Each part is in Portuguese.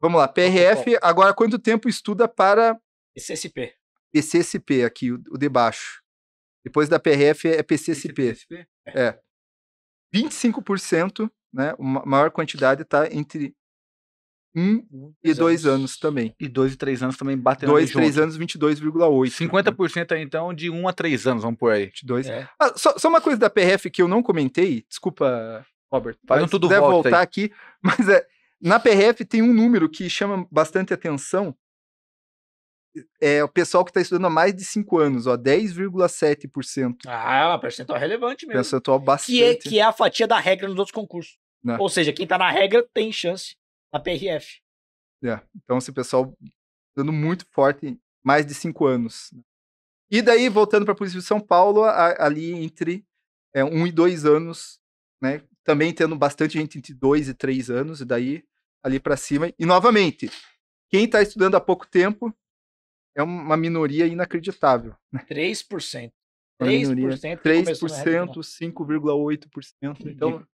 Vamos lá, então, PRF, agora quanto tempo estuda para. PCSP. PCSP, aqui, o, o de baixo. Depois da PRF é PCSP. PCSP? É. 25%, né? Uma maior quantidade está entre 1 um e 2 anos. também. E 2 e 3 anos também batendo 2 e 3 anos, 22,8. 50% né? então de 1 um a 3 anos, vamos por aí. 22. É. Ah, só, só uma coisa da PRF que eu não comentei, desculpa, Robert. Faz um tudo deve volta voltar aí. aqui, mas é na PRF tem um número que chama bastante atenção. É, é o pessoal que está estudando há mais de 5 anos, ó, 10,7%. Ah, é um percentual relevante mesmo. Percentual bastante. Que é, que é a fatia da regra nos outros concursos. É. Ou seja, quem está na regra tem chance na PRF. É. Então, esse pessoal dando muito forte, mais de 5 anos. E daí, voltando para a Polícia de São Paulo, a, ali entre 1 é, um e 2 anos, né? Também tendo bastante gente entre 2 e 3 anos, e daí ali para cima. E novamente, quem está estudando há pouco tempo é uma minoria inacreditável. Né? 3%. É uma 3%, 3%, 5,8%. Então.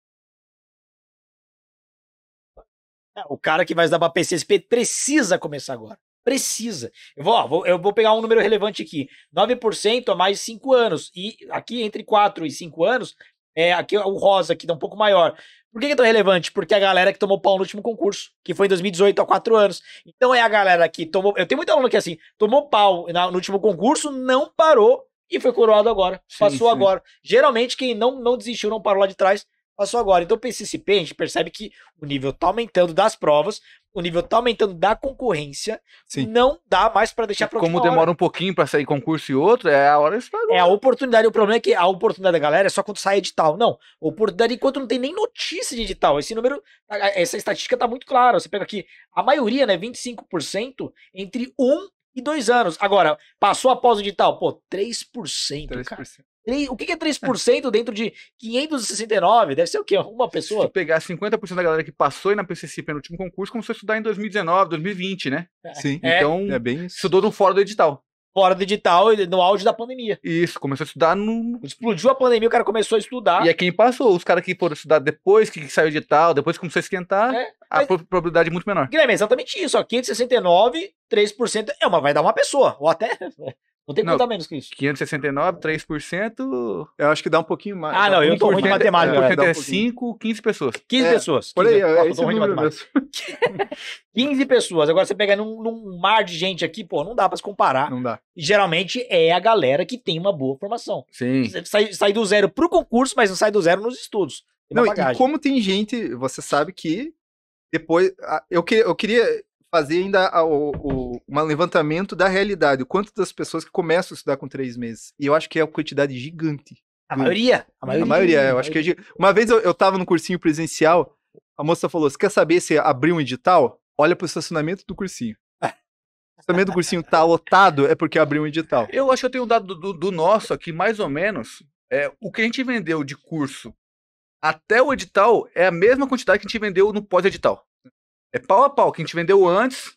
É, o cara que vai dar para PCSP precisa começar agora. Precisa. Eu vou, ó, vou, eu vou pegar um número relevante aqui. 9% a mais de 5 anos. E aqui, entre 4 e 5 anos, é, aqui o rosa, que dá tá um pouco maior. Por que é tão relevante? Porque é a galera que tomou pau no último concurso, que foi em 2018, há quatro anos. Então é a galera que tomou. Eu tenho muito aluno que assim, tomou pau no último concurso, não parou e foi coroado agora. Sim, passou sim. agora. Geralmente, quem não, não desistiu, não parou lá de trás, passou agora. Então, o PCCP, a gente percebe que o nível tá aumentando das provas, o nível tá aumentando da concorrência, Sim. não dá mais para deixar é para Como demora hora. um pouquinho para sair concurso e outro, é a hora estragou. É a oportunidade, o problema é que a oportunidade da galera é só quando sai edital. Não, oportunidade enquanto não tem nem notícia de edital. Esse número, essa estatística tá muito clara. Você pega aqui, a maioria, né, 25% entre um e dois anos. Agora, passou após o edital, pô, 3%, 3%. cara. O que é 3% é. dentro de 569? Deve ser o quê? Uma pessoa? Se pegar 50% da galera que passou na PCCP no último concurso, começou a estudar em 2019, 2020, né? É, Sim. É. Então, é bem isso. estudou no fora do edital. Fora do edital, no auge da pandemia. Isso, começou a estudar no. Explodiu a pandemia, o cara começou a estudar. E é quem passou, os caras que foram estudar depois que saiu o edital, depois que começou a esquentar, é, mas... a probabilidade é muito menor. Guilherme, é exatamente isso. Ó, 569, 3% é uma, vai dar uma pessoa, ou até. Não tem como dar menos que isso. 569, 3%. Eu acho que dá um pouquinho mais. Ah, não, eu tô ruim de matemática. é, é um 5, 15 é pessoas. 15 é, pessoas. por aí, 15, é, é esse número 15 pessoas. Agora você pega num, num, mar de gente aqui, pô, não dá pra se comparar. Não dá. geralmente é a galera que tem uma boa formação. Sim. Sai, sai do zero pro concurso, mas não sai do zero nos estudos. Não, bagagem. e como tem gente, você sabe que depois... Eu, que, eu queria fazer ainda o, o um levantamento da realidade, o quanto das pessoas que começam a estudar com três meses. E eu acho que é uma quantidade gigante. A maioria? A maioria, a maioria eu acho que é Uma vez eu, eu tava no cursinho presencial, a moça falou: Você quer saber se abriu um edital? Olha pro estacionamento do cursinho. O estacionamento do cursinho tá lotado, é porque abriu um edital. Eu acho que eu tenho um dado do, do nosso aqui, mais ou menos. É, o que a gente vendeu de curso até o edital é a mesma quantidade que a gente vendeu no pós-edital. É pau a pau. que a gente vendeu antes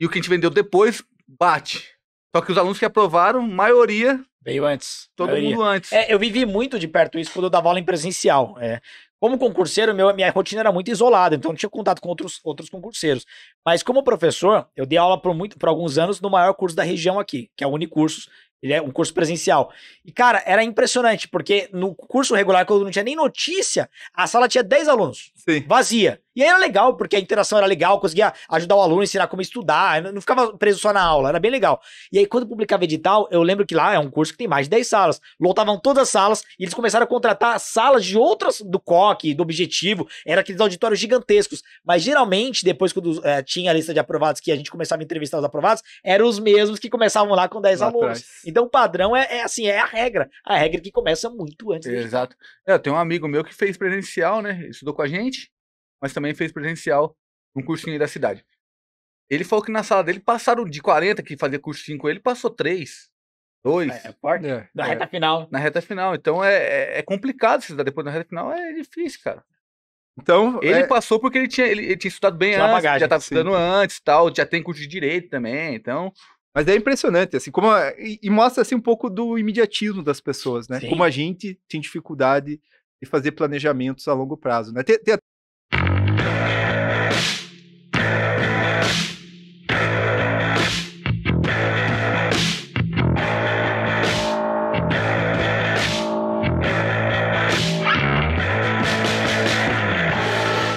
e o que a gente vendeu depois bate. Só que os alunos que aprovaram, maioria. Veio antes. Todo maioria. mundo antes. É, eu vivi muito de perto isso quando eu dava aula em presencial. É. Como concurseiro, meu, minha rotina era muito isolada, então não tinha contato com outros, outros concurseiros. Mas como professor, eu dei aula por, muito, por alguns anos no maior curso da região aqui, que é o Unicursos, ele é um curso presencial. E, cara, era impressionante, porque no curso regular, quando não tinha nem notícia, a sala tinha 10 alunos. Sim. Vazia. E aí era legal, porque a interação era legal, conseguia ajudar o aluno, ensinar como estudar, não ficava preso só na aula, era bem legal. E aí, quando publicava edital, eu lembro que lá é um curso que tem mais de 10 salas. Lotavam todas as salas, e eles começaram a contratar salas de outras, do COC, do Objetivo, era aqueles auditórios gigantescos. Mas, geralmente, depois quando é, tinha a lista de aprovados, que a gente começava a entrevistar os aprovados, eram os mesmos que começavam lá com 10 lá alunos. Atrás. Então o padrão é, é assim, é a regra. A regra que começa muito antes. Exato. É, eu tenho um amigo meu que fez presencial, né? Estudou com a gente, mas também fez presencial um cursinho aí da cidade. Ele falou que na sala dele passaram de 40 que fazia cursinho com ele, passou 3. Dois. É, é, é na é. reta final. Na reta final. Então é, é, é complicado se depois na reta final, é difícil, cara. Então, ele é... passou porque ele tinha, ele, ele tinha estudado bem tinha antes, bagagem, já estava estudando antes tal, já tem curso de direito também, então mas é impressionante, assim, como a, e, e, mostra assim um pouco do imediatismo das pessoas, né? Sim. Como a gente tem dificuldade de fazer planejamentos a longo prazo, né? Tem, tem